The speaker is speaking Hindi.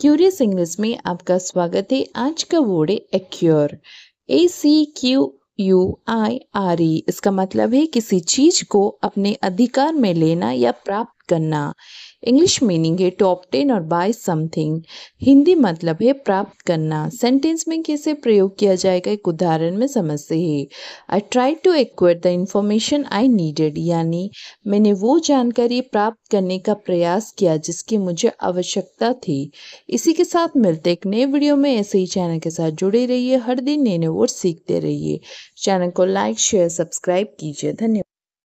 क्यूरियस इंग्लिश में आपका स्वागत है आज का वर्ड है acquire A C Q U I R E इसका मतलब है किसी चीज को अपने अधिकार में लेना या प्राप्त करना इंग्लिश मीनिंग है टॉप टेन और बाय समथिंग हिंदी मतलब है प्राप्त करना सेंटेंस में कैसे प्रयोग किया जाएगा एक उदाहरण में समझते हैं I try to acquire the information I needed यानी मैंने वो जानकारी प्राप्त करने का प्रयास किया जिसकी मुझे आवश्यकता थी इसी के साथ मिलते एक नए वीडियो में ऐसे ही चैनल के साथ जुड़े रहिए हर दिन नए नए वर्ड सीखते रहिए चैनल को लाइक शेयर सब्सक्राइब कीजिए धन्यवाद